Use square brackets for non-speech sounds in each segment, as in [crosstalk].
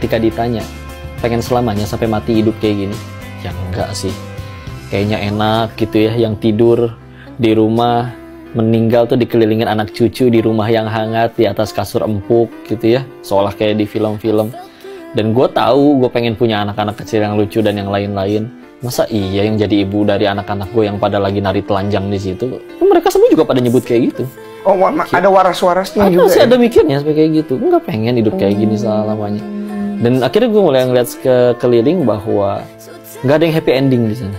ketika ditanya pengen selamanya sampai mati hidup kayak gini ya enggak sih kayaknya enak gitu ya yang tidur di rumah meninggal tuh dikelilingin anak cucu di rumah yang hangat di atas kasur empuk gitu ya seolah kayak di film-film dan gue tahu gue pengen punya anak-anak kecil yang lucu dan yang lain-lain masa iya yang jadi ibu dari anak-anak gue yang pada lagi nari telanjang di situ kan mereka semua juga pada nyebut kayak gitu oh iya. ada waras-warasnya ada juga sih ya? ada mikirnya sampai kayak gitu gue nggak pengen hidup kayak gini oh. selamanya dan akhirnya gue mulai ngeliat ke keliling bahwa nggak ada yang happy ending di sana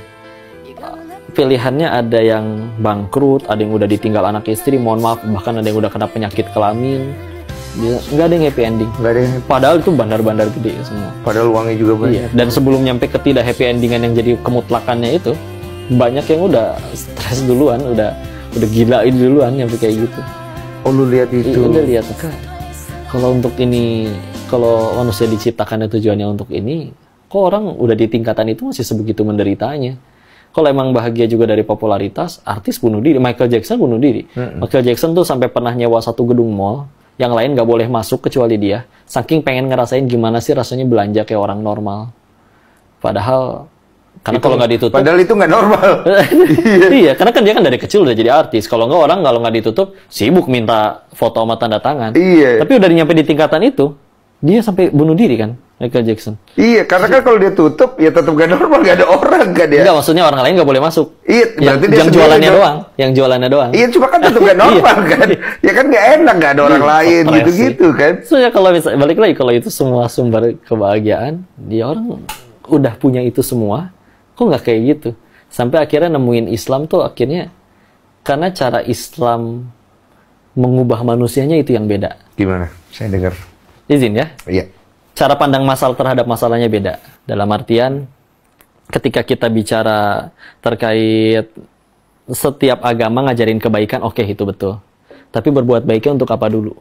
pilihannya ada yang bangkrut ada yang udah ditinggal anak istri mohon maaf bahkan ada yang udah kena penyakit kelamin nggak ada yang happy ending nggak ada yang padahal itu bandar-bandar gede semua padahal uangnya juga banyak iya. dan sebelum nyampe ke tidak happy endingan yang jadi kemutlakannya itu banyak yang udah stres duluan udah udah gila duluan nyampe kayak gitu oh lu lihat iya, itu udah lihat kalau untuk ini kalau manusia diciptakan tujuannya untuk ini, kok orang udah di tingkatan itu masih sebegitu menderitanya? Kalau emang bahagia juga dari popularitas, artis bunuh diri. Michael Jackson bunuh diri. Mm-hmm. Michael Jackson tuh sampai pernah nyewa satu gedung mall, yang lain nggak boleh masuk kecuali dia. Saking pengen ngerasain gimana sih rasanya belanja kayak orang normal. Padahal karena kalau nggak ditutup, padahal itu nggak normal. [laughs] iya, karena kan dia kan dari kecil udah jadi artis. Kalau nggak orang kalau nggak ditutup sibuk minta foto sama tanda tangan. Iya. Tapi udah nyampe di tingkatan itu, dia sampai bunuh diri kan Michael Jackson. Iya, karena kan kalau dia tutup ya tetap gak normal, gak ada orang gak dia. Enggak, maksudnya orang lain gak boleh masuk. Iya, berarti yang, dia yang jualannya doang. doang, yang jualannya doang. Iya, cuma kan tetap gak [laughs] normal iya. kan. Ya kan gak enak gak ada orang iya, lain gitu-gitu kan. Soalnya kalau misalnya balik lagi kalau itu semua sumber kebahagiaan, dia orang udah punya itu semua, kok nggak kayak gitu. Sampai akhirnya nemuin Islam tuh akhirnya karena cara Islam mengubah manusianya itu yang beda. Gimana? Saya dengar Izin ya? Iya. Cara pandang masalah terhadap masalahnya beda. Dalam artian, ketika kita bicara terkait setiap agama ngajarin kebaikan, oke okay, itu betul. Tapi berbuat baiknya untuk apa dulu?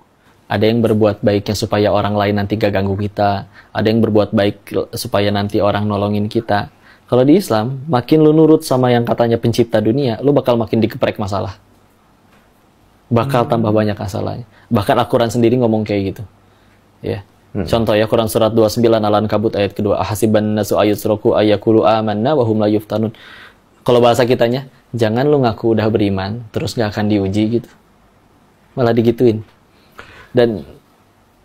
Ada yang berbuat baiknya supaya orang lain nanti gak ganggu kita. Ada yang berbuat baik supaya nanti orang nolongin kita. Kalau di Islam, makin lu nurut sama yang katanya pencipta dunia, lu bakal makin dikeprek masalah. Bakal hmm. tambah banyak masalahnya. Bahkan Al-Quran sendiri ngomong kayak gitu ya hmm. contoh ya Quran surat 29 Al-Ankabut ayat kedua ahasiban nasu ayusroku ayakulu amanna wahum la yuftanun kalau bahasa kitanya jangan lu ngaku udah beriman terus gak akan diuji gitu malah digituin dan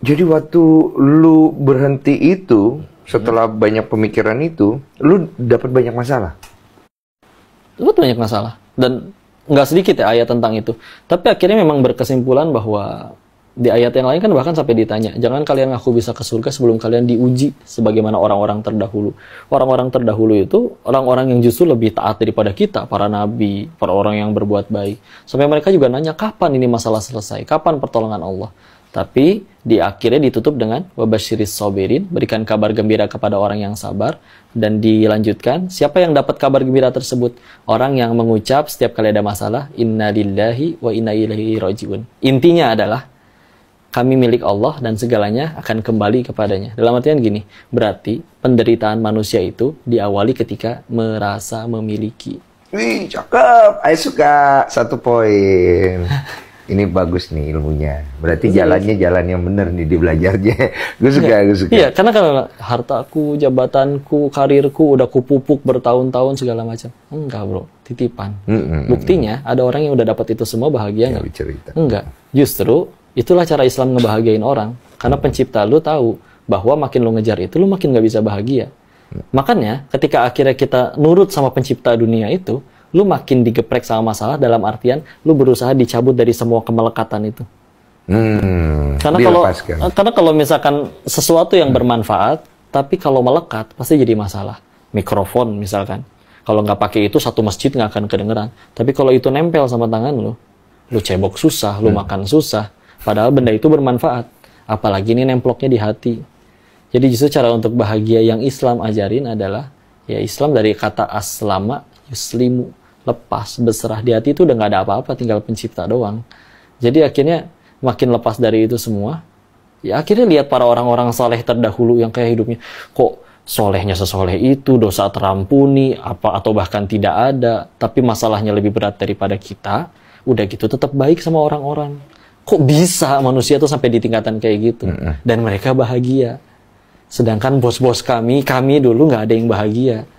jadi waktu lu berhenti itu setelah hmm. banyak pemikiran itu lu dapat banyak masalah dapat banyak masalah dan nggak sedikit ya ayat tentang itu tapi akhirnya memang berkesimpulan bahwa di ayat yang lain kan bahkan sampai ditanya, jangan kalian ngaku bisa ke surga sebelum kalian diuji sebagaimana orang-orang terdahulu. Orang-orang terdahulu itu orang-orang yang justru lebih taat daripada kita, para nabi, para orang yang berbuat baik. Sampai mereka juga nanya, kapan ini masalah selesai? Kapan pertolongan Allah? Tapi di akhirnya ditutup dengan wabashiris sobirin, berikan kabar gembira kepada orang yang sabar. Dan dilanjutkan, siapa yang dapat kabar gembira tersebut? Orang yang mengucap setiap kali ada masalah, inna lillahi wa inna ilaihi rojiun. Intinya adalah, kami milik Allah dan segalanya akan kembali kepadanya. Dalam artian gini, berarti penderitaan manusia itu diawali ketika merasa memiliki. Wih, cakep. Saya suka satu poin. [laughs] Ini bagus nih ilmunya. Berarti jalannya jalan yang benar nih di belajarnya. [laughs] gue suka, ya. gue suka. Iya, karena kalau hartaku, jabatanku, karirku udah kupupuk bertahun-tahun segala macam. Enggak, Bro. Titipan. Mm -mm. Buktinya ada orang yang udah dapat itu semua bahagia Ya, enggak? Enggak. Justru Itulah cara Islam ngebahagiain orang. Karena pencipta lu tahu bahwa makin lu ngejar itu, lu makin gak bisa bahagia. Makanya, ketika akhirnya kita nurut sama pencipta dunia itu, lu makin digeprek sama masalah dalam artian lu berusaha dicabut dari semua kemelekatan itu. Hmm, karena kalau karena kalau misalkan sesuatu yang hmm. bermanfaat, tapi kalau melekat pasti jadi masalah. Mikrofon misalkan, kalau nggak pakai itu satu masjid nggak akan kedengeran. Tapi kalau itu nempel sama tangan lu, lu cebok susah, lu hmm. makan susah, Padahal benda itu bermanfaat, apalagi ini nemploknya di hati. Jadi justru cara untuk bahagia yang Islam ajarin adalah ya Islam dari kata aslama yuslimu lepas berserah di hati itu udah nggak ada apa-apa tinggal pencipta doang. Jadi akhirnya makin lepas dari itu semua, ya akhirnya lihat para orang-orang saleh terdahulu yang kayak hidupnya kok solehnya sesoleh itu, dosa terampuni, apa atau bahkan tidak ada, tapi masalahnya lebih berat daripada kita, udah gitu tetap baik sama orang-orang kok bisa manusia tuh sampai di tingkatan kayak gitu mm-hmm. dan mereka bahagia sedangkan bos-bos kami kami dulu nggak ada yang bahagia